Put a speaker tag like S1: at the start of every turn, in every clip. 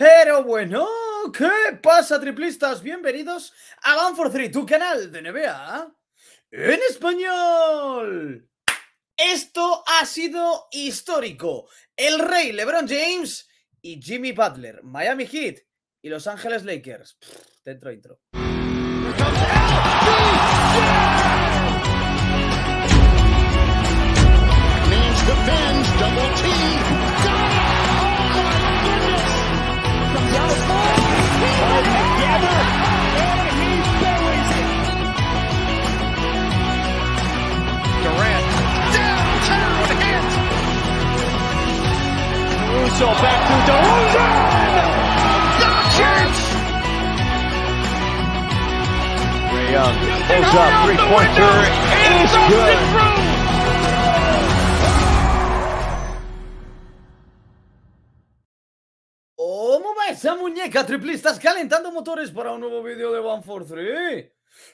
S1: Pero bueno, ¿qué pasa triplistas? Bienvenidos a One for Three, tu canal de NBA en español. Esto ha sido histórico. El rey LeBron James y Jimmy Butler, Miami Heat y Los Ángeles Lakers. dentro intro. Young holds up. Three-pointer is good. esa muñeca? Triplistas calentando motores para un nuevo video de One for Three.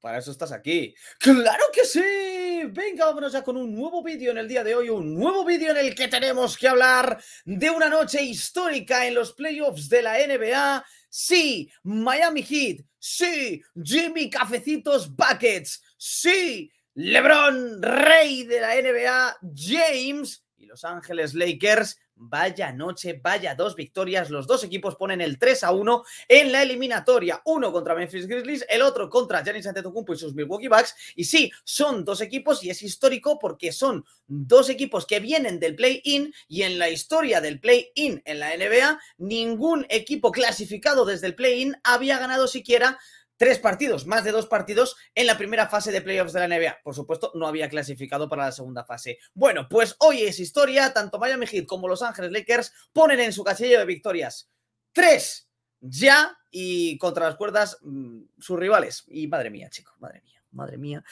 S1: Para eso estás aquí. ¡Claro que sí! Venga, vámonos ya con un nuevo vídeo en el día de hoy, un nuevo vídeo en el que tenemos que hablar de una noche histórica en los playoffs de la NBA. Sí, Miami Heat. Sí, Jimmy Cafecitos Buckets. Sí, LeBron, rey de la NBA, James y Los Ángeles Lakers Vaya noche, vaya dos victorias. Los dos equipos ponen el 3 a 1 en la eliminatoria. Uno contra Memphis Grizzlies, el otro contra Giannis Antetokounmpo y sus Milwaukee Bucks. Y sí, son dos equipos y es histórico porque son dos equipos que vienen del play-in y en la historia del play-in en la NBA, ningún equipo clasificado desde el play-in había ganado siquiera tres partidos, más de dos partidos en la primera fase de playoffs de la NBA. Por supuesto, no había clasificado para la segunda fase. Bueno, pues hoy es historia, tanto Miami Heat como Los Ángeles Lakers ponen en su castillo de victorias tres ya y contra las cuerdas mm, sus rivales. Y madre mía, chico. madre mía, madre mía.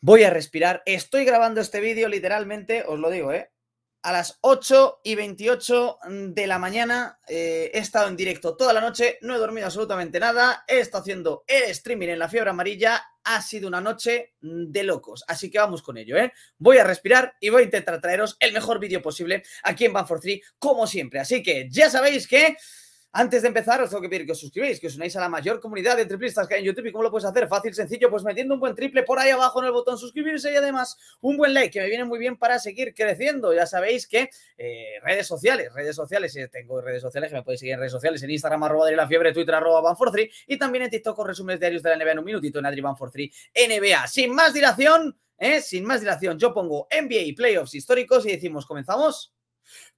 S1: Voy a respirar. Estoy grabando este vídeo literalmente, os lo digo, ¿eh? a las 8 y 28 de la mañana. Eh, he estado en directo toda la noche, no he dormido absolutamente nada, he estado haciendo el streaming en la fiebre amarilla. Ha sido una noche de locos, así que vamos con ello, ¿eh? Voy a respirar y voy a intentar traeros el mejor vídeo posible aquí en Banfor 3, como siempre. Así que ya sabéis que antes de empezar, os tengo que pedir que os suscribáis, que os unáis a la mayor comunidad de triplistas que hay en YouTube. ¿Y cómo lo puedes hacer? Fácil, sencillo, pues metiendo un buen triple por ahí abajo en el botón suscribirse y además un buen like, que me viene muy bien para seguir creciendo. Ya sabéis que eh, redes sociales, redes sociales, eh, tengo redes sociales que me podéis seguir en redes sociales, en Instagram, arroba la fiebre, Twitter, arroba van y también en TikTok con resúmenes diarios de la NBA en un minutito en Adri van NBA. Sin más dilación, eh, sin más dilación, yo pongo NBA Playoffs históricos y decimos, ¿comenzamos?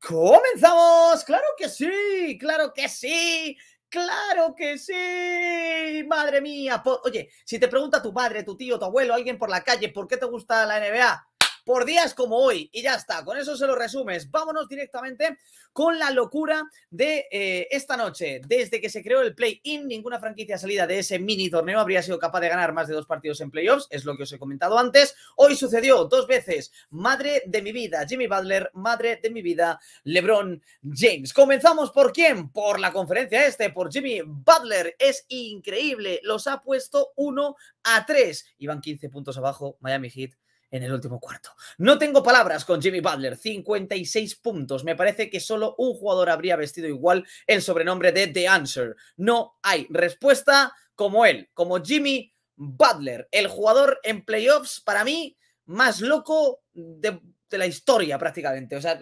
S1: ¡Comenzamos! ¡Claro que sí! ¡Claro que sí! ¡Claro que sí! ¡Madre mía! Oye, si te pregunta tu padre, tu tío, tu abuelo, alguien por la calle, ¿por qué te gusta la NBA? por días como hoy. Y ya está, con eso se lo resumes. Vámonos directamente con la locura de eh, esta noche. Desde que se creó el play-in, ninguna franquicia salida de ese mini torneo habría sido capaz de ganar más de dos partidos en playoffs, es lo que os he comentado antes. Hoy sucedió dos veces. Madre de mi vida, Jimmy Butler, madre de mi vida, LeBron James. Comenzamos por quién? Por la conferencia este, por Jimmy Butler. Es increíble, los ha puesto 1 a 3. Iban 15 puntos abajo, Miami Heat en el último cuarto. No tengo palabras con Jimmy Butler, 56 puntos. Me parece que solo un jugador habría vestido igual el sobrenombre de The Answer. No hay respuesta como él, como Jimmy Butler, el jugador en playoffs para mí más loco de, la historia prácticamente. O sea,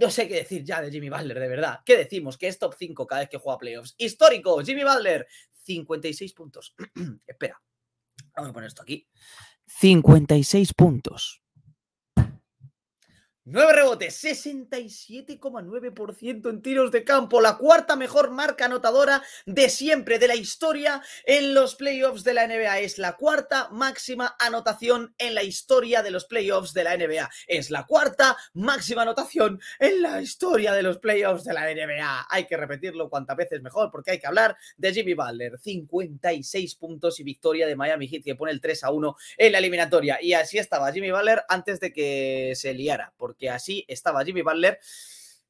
S1: no sé qué decir ya de Jimmy Butler, de verdad. ¿Qué decimos? Que es top 5 cada vez que juega playoffs. Histórico, Jimmy Butler, 56 puntos. Espera. Vamos a poner esto aquí. 56 puntos. 9 rebotes, 67,9% en tiros de campo, la cuarta mejor marca anotadora de siempre, de la historia en los playoffs de la NBA. Es la cuarta máxima anotación en la historia de los playoffs de la NBA. Es la cuarta máxima anotación en la historia de los playoffs de la NBA. Hay que repetirlo cuantas veces mejor porque hay que hablar de Jimmy Butler. 56 puntos y victoria de Miami Heat que pone el 3 a 1 en la eliminatoria. Y así estaba Jimmy Butler antes de que se liara. Porque que así estaba Jimmy Butler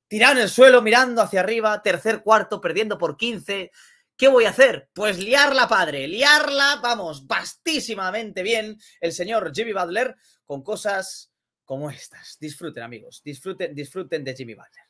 S1: tirado en el suelo, mirando hacia arriba, tercer cuarto, perdiendo por 15. ¿Qué voy a hacer? Pues liarla, padre, liarla, vamos, bastísimamente bien el señor Jimmy Butler con cosas como estas. Disfruten, amigos, disfruten, disfruten de Jimmy Butler.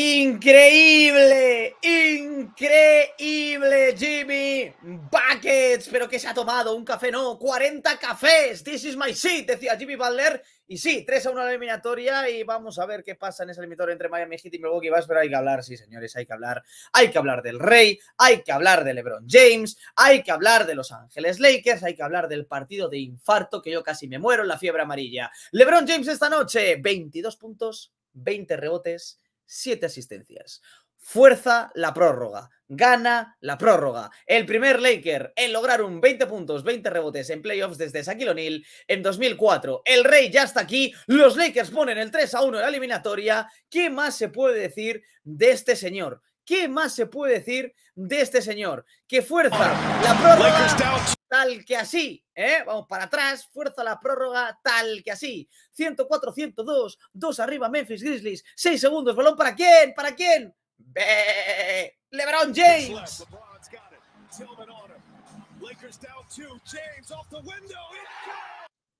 S1: Increíble, increíble Jimmy Buckets, pero que se ha tomado un café, no, 40 cafés, this is my seat, decía Jimmy Butler, y sí, 3 a 1 la eliminatoria y vamos a ver qué pasa en ese eliminatoria entre Miami Heat y Milwaukee Bucks, pero hay que hablar, sí señores, hay que hablar, hay que hablar del Rey, hay que hablar de LeBron James, hay que hablar de Los Ángeles Lakers, hay que hablar del partido de infarto que yo casi me muero en la fiebre amarilla. LeBron James esta noche, 22 puntos, 20 rebotes, siete asistencias. Fuerza la prórroga, gana la prórroga. El primer Laker en lograr un 20 puntos, 20 rebotes en playoffs desde Shaquille O'Neal en 2004. El Rey ya está aquí, los Lakers ponen el 3 a 1 en la eliminatoria. ¿Qué más se puede decir de este señor? ¿Qué más se puede decir de este señor? Que fuerza la prórroga tal que así, ¿eh? Vamos para atrás, fuerza la prórroga, tal que así. 104, 102, dos arriba Memphis Grizzlies, seis segundos, balón para quién, para quién. LeBron James. James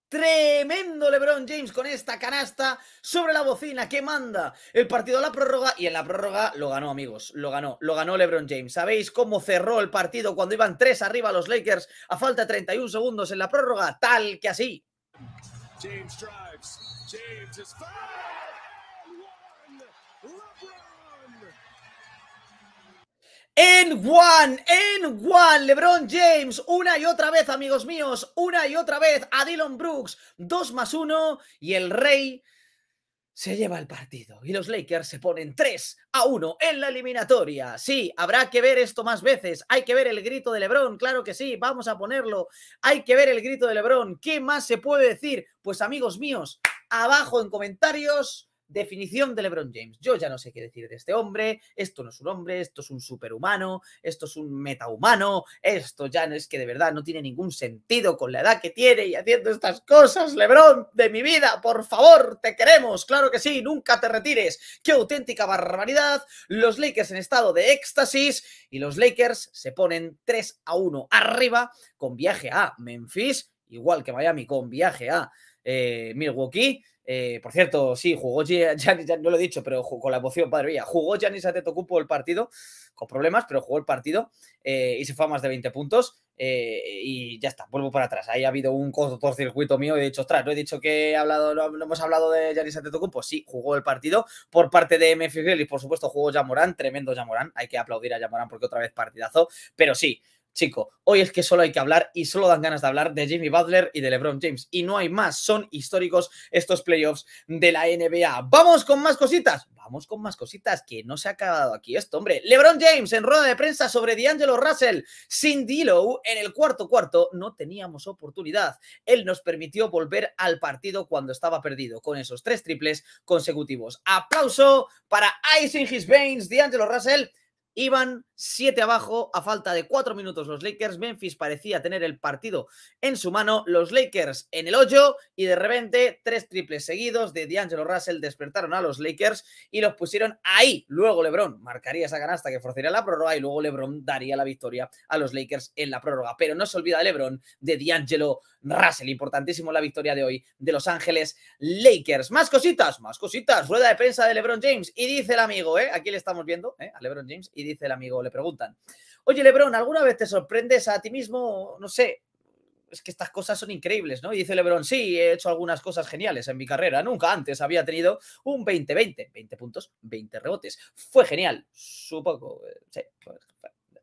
S1: Tremendo LeBron James con esta canasta sobre la bocina que manda el partido a la prórroga y en la prórroga lo ganó, amigos, lo ganó, lo ganó LeBron James. ¿Sabéis cómo cerró el partido cuando iban tres arriba los Lakers a falta de 31 segundos en la prórroga? Tal que así. James drives. James is En one, en one, LeBron James, una y otra vez, amigos míos, una y otra vez a Dylan Brooks, dos más uno y el rey se lleva el partido y los Lakers se ponen 3 a 1 en la eliminatoria. Sí, habrá que ver esto más veces, hay que ver el grito de LeBron, claro que sí, vamos a ponerlo, hay que ver el grito de LeBron, ¿qué más se puede decir? Pues amigos míos, abajo en comentarios Definición de LeBron James. Yo ya no sé qué decir de este hombre. Esto no es un hombre, esto es un superhumano, esto es un metahumano. Esto ya no es que de verdad no tiene ningún sentido con la edad que tiene y haciendo estas cosas, LeBron, de mi vida. Por favor, te queremos. Claro que sí, nunca te retires. Qué auténtica barbaridad. Los Lakers en estado de éxtasis y los Lakers se ponen 3 a 1 arriba con viaje a Memphis, igual que Miami con viaje a eh, Milwaukee. Eh, por cierto, sí, jugó Janis, ya no lo he dicho, pero con la emoción, padre mía, jugó Janis Antetokounmpo el partido, con problemas, pero jugó el partido eh, y se fue a más de 20 puntos y ya está, vuelvo para atrás. Ahí ha habido un cortocircuito mío y he dicho, ostras, no he dicho que he hablado, no, hemos hablado de Janis Antetokounmpo, sí, jugó el partido por parte de MFG, y por supuesto jugó yamorán tremendo yamorán hay que aplaudir a Yamorán porque otra vez partidazo, pero sí, Chico, hoy es que solo hay que hablar y solo dan ganas de hablar de Jimmy Butler y de LeBron James. Y no hay más, son históricos estos playoffs de la NBA. Vamos con más cositas. Vamos con más cositas, que no se ha acabado aquí esto, hombre. LeBron James en rueda de prensa sobre D'Angelo Russell. Sin D'Lo, en el cuarto cuarto no teníamos oportunidad. Él nos permitió volver al partido cuando estaba perdido, con esos tres triples consecutivos. Aplauso para Ice in His Veins, D'Angelo Russell Iban 7 abajo a falta de 4 minutos los Lakers. Memphis parecía tener el partido en su mano. Los Lakers en el hoyo y de repente tres triples seguidos de D'Angelo Russell despertaron a los Lakers y los pusieron ahí. Luego LeBron marcaría esa canasta que forzaría la prórroga y luego LeBron daría la victoria a los Lakers en la prórroga. Pero no se olvida LeBron de D'Angelo Russell. Importantísimo la victoria de hoy de Los Ángeles Lakers. Más cositas, más cositas. Rueda de prensa de LeBron James. Y dice el amigo, ¿eh? aquí le estamos viendo ¿eh? a LeBron James. Y dice el amigo, le preguntan, oye LeBron, ¿alguna vez te sorprendes a ti mismo? No sé, es que estas cosas son increíbles, ¿no? Y dice LeBron, sí, he hecho algunas cosas geniales en mi carrera. Nunca antes había tenido un 20-20, 20 puntos, 20 rebotes. Fue genial. Supongo, eh, sí, pues,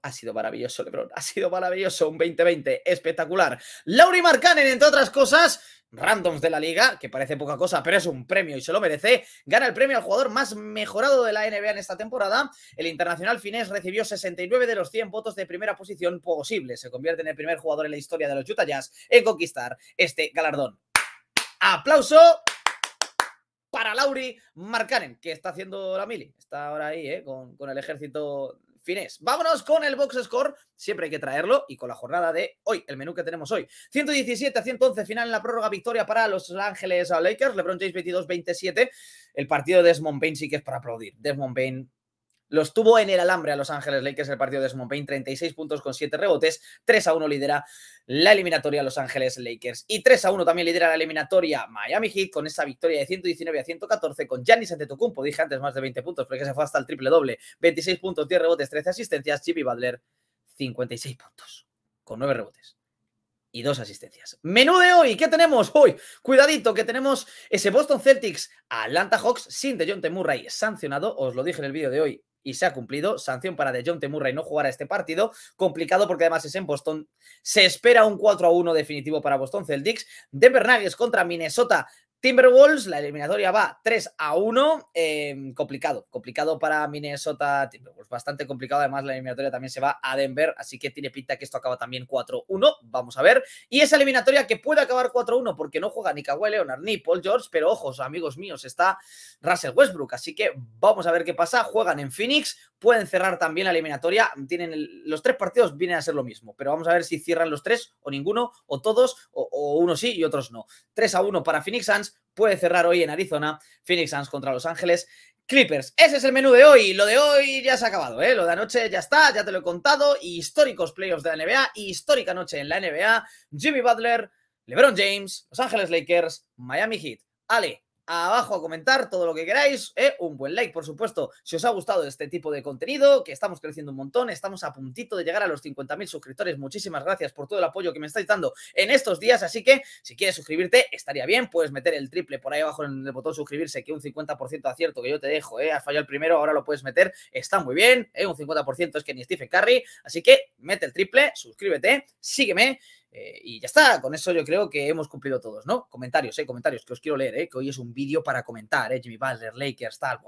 S1: ha sido maravilloso, Lebron. Ha sido maravilloso. Un 2020 espectacular. Lauri Markkanen, entre otras cosas, randoms de la liga, que parece poca cosa, pero es un premio y se lo merece. Gana el premio al jugador más mejorado de la NBA en esta temporada. El internacional finés recibió 69 de los 100 votos de primera posición posible. Se convierte en el primer jugador en la historia de los Utah Jazz en conquistar este galardón. ¡Aplauso! para Lauri Markkanen, que está haciendo la mili. Está ahora ahí, ¿eh? con, el ejército finés. Vámonos con el box score, siempre hay que traerlo, y con la jornada de hoy, el menú que tenemos hoy. 117 a 111, final en la prórroga, victoria para Los Ángeles Lakers, LeBron James 22-27. El partido de Desmond Bain sí que es para aplaudir. Desmond Bain los tuvo en el alambre a Los Ángeles Lakers el partido de Desmond Payne, 36 puntos con 7 rebotes, 3 a 1 lidera la eliminatoria Los Ángeles Lakers y 3 a 1 también lidera la eliminatoria Miami Heat con esa victoria de 119 a 114 con Giannis Antetokounmpo, dije antes más de 20 puntos porque se fue hasta el triple doble, 26 puntos, 10 rebotes, 13 asistencias, Jimmy Butler 56 puntos con 9 rebotes y dos asistencias. Menú de hoy, ¿qué tenemos hoy? Cuidadito, que tenemos ese Boston Celtics, Atlanta Hawks sin de Murray sancionado. Os lo dije en el vídeo de hoy y se ha cumplido. Sanción para De Jong y no jugar a este partido. Complicado porque además es en Boston. Se espera un 4 a 1 definitivo para Boston Celtics. de Nuggets contra Minnesota Timberwolves, la eliminatoria va 3 a 1. Em, complicado, complicado para Minnesota Timberwolves. Bastante complicado. Además, la eliminatoria también se va a Denver, así que tiene pinta que esto acaba también 4-1. Vamos a ver. Y esa eliminatoria que puede acabar 4-1 porque no juega ni Kawhi Leonard ni Paul George, pero ojos, amigos míos, está Russell Westbrook. Así que vamos a ver qué pasa. Juegan en Phoenix, pueden cerrar también la eliminatoria. Tienen los tres partidos, vienen a ser lo mismo, pero vamos a ver si cierran los tres o ninguno, o todos, o, uno sí y otros no. 3 a 1 para Phoenix Suns puede cerrar hoy en Arizona, Phoenix Suns contra Los Ángeles. Clippers, ese es el menú de hoy. Lo de hoy ya se ha acabado, ¿eh? Lo de anoche ya está, ya te lo he contado. Históricos playoffs de la NBA, histórica noche en la NBA. Jimmy Butler, LeBron James, Los Ángeles Lakers, Miami Heat. Ale, abajo a comentar todo lo que queráis, eh, un buen like, por supuesto, si os ha gustado este tipo de contenido, que estamos creciendo un montón, estamos a puntito de llegar a los 50.000 suscriptores, muchísimas gracias por todo el apoyo que me estáis dando en estos días, así que si quieres suscribirte, estaría bien, puedes meter el triple por ahí abajo en el botón suscribirse, que un 50% acierto que yo te dejo, eh, has fallado el primero, ahora lo puedes meter, está muy bien, eh, un 50% es que ni Stephen Curry, así que mete el triple, suscríbete, sígueme, eh, y ya está, con eso yo creo que hemos cumplido todos, ¿no? Comentarios, eh, comentarios, que os quiero leer, eh, que hoy es un vídeo para comentar, eh, Jimmy Butler, Lakers, tal,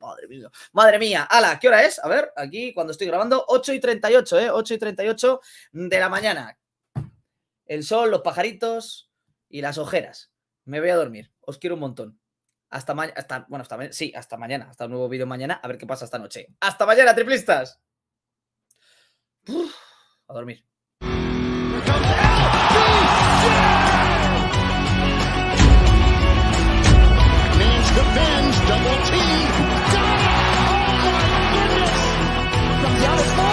S1: madre mía, madre mía, ala, ¿qué hora es? A ver, aquí cuando estoy grabando, 8 y 38, eh, 8 y 38 de la mañana. El sol, los pajaritos y las ojeras. Me voy a dormir, os quiero un montón. Hasta mañana, bueno, sí, hasta mañana, hasta el nuevo vídeo mañana, a ver qué pasa esta noche. ¡Hasta mañana, triplistas! a dormir. comes LBJ! defends, double team, got it! Oh my goodness!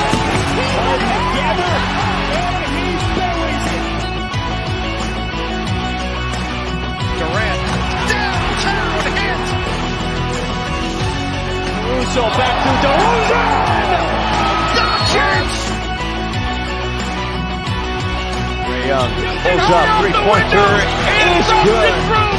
S1: Rolls up. Three-pointer is good.